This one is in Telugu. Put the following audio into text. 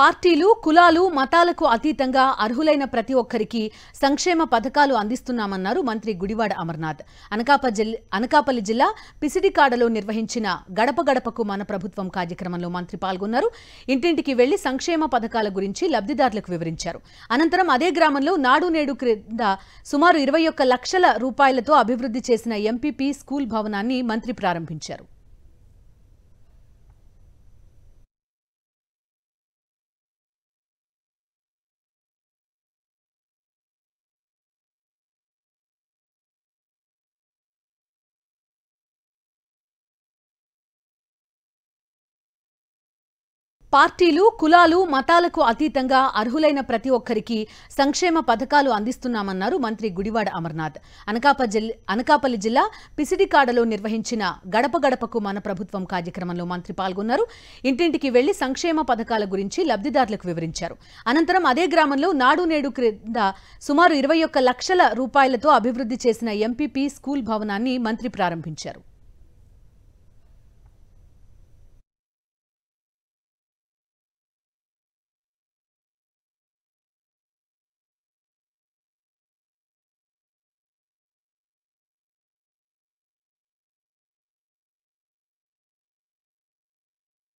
పార్టీలు కులాలు మతాలకు అతీతంగా అర్హులైన ప్రతి ఒక్కరికి సంక్షేమ పథకాలు అందిస్తున్నామన్నారు మంత్రి గుడివాడ అమర్నాథ్ అనకాపల్లి జిల్లా పిసిడికాడలో నిర్వహించిన గడప గడపకు మన ప్రభుత్వం కార్యక్రమంలో మంత్రి పాల్గొన్నారు ఇంటింటికి వెళ్లి సంక్షేమ పథకాల గురించి లబ్దిదారులకు వివరించారు అనంతరం అదే గ్రామంలో నాడు నేడు క్రింద సుమారు ఇరవై ఒక్క లక్షల రూపాయలతో అభివృద్ధి చేసిన ఎంపీపీ స్కూల్ భవనాన్ని మంత్రి ప్రారంభించారు పార్టీలు కులాలు మతాలకు అతీతంగా అర్హులైన ప్రతి ఒక్కరికి సంక్షేమ పథకాలు అందిస్తున్నామన్నారు మంత్రి గుడివాడ అమర్నాథ్ అనకాపల్లి అనకాపల్లి జిల్లా పిసిడికాడలో నిర్వహించిన గడప గడపకు మన ప్రభుత్వం కార్యక్రమంలో మంత్రి పాల్గొన్నారు ఇంటింటికి వెళ్లి సంక్షేమ పథకాల గురించి లబ్ధిదారులకు వివరించారు అనంతరం అదే గ్రామంలో నాడు నేడు క్రింద సుమారు ఇరవై ఒక్క లక్షల రూపాయలతో అభివృద్ధి చేసిన ఎంపీపీ స్కూల్ భవనాన్ని మంత్రి ప్రారంభించారు